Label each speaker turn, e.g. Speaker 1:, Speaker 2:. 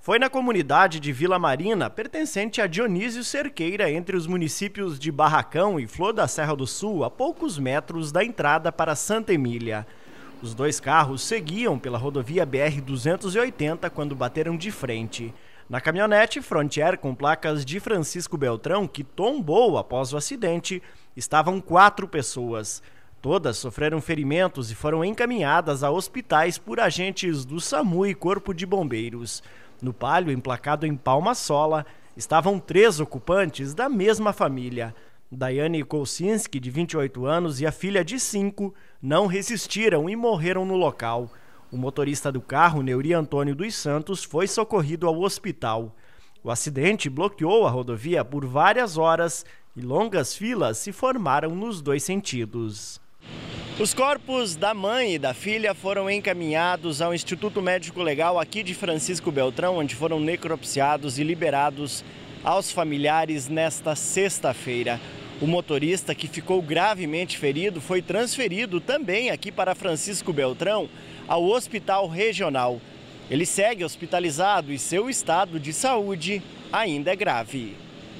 Speaker 1: Foi na comunidade de Vila Marina, pertencente a Dionísio Cerqueira, entre os municípios de Barracão e Flor da Serra do Sul, a poucos metros da entrada para Santa Emília. Os dois carros seguiam pela rodovia BR-280 quando bateram de frente. Na caminhonete Frontier com placas de Francisco Beltrão, que tombou após o acidente, estavam quatro pessoas. Todas sofreram ferimentos e foram encaminhadas a hospitais por agentes do SAMU e Corpo de Bombeiros. No palio, emplacado em palma sola, estavam três ocupantes da mesma família. Daiane Kolsinski, de 28 anos, e a filha de 5 não resistiram e morreram no local. O motorista do carro, Neuri Antônio dos Santos, foi socorrido ao hospital. O acidente bloqueou a rodovia por várias horas e longas filas se formaram nos dois sentidos. Os corpos da mãe e da filha foram encaminhados ao Instituto Médico Legal aqui de Francisco Beltrão, onde foram necropsiados e liberados aos familiares nesta sexta-feira. O motorista, que ficou gravemente ferido, foi transferido também aqui para Francisco Beltrão, ao Hospital Regional. Ele segue hospitalizado e seu estado de saúde ainda é grave.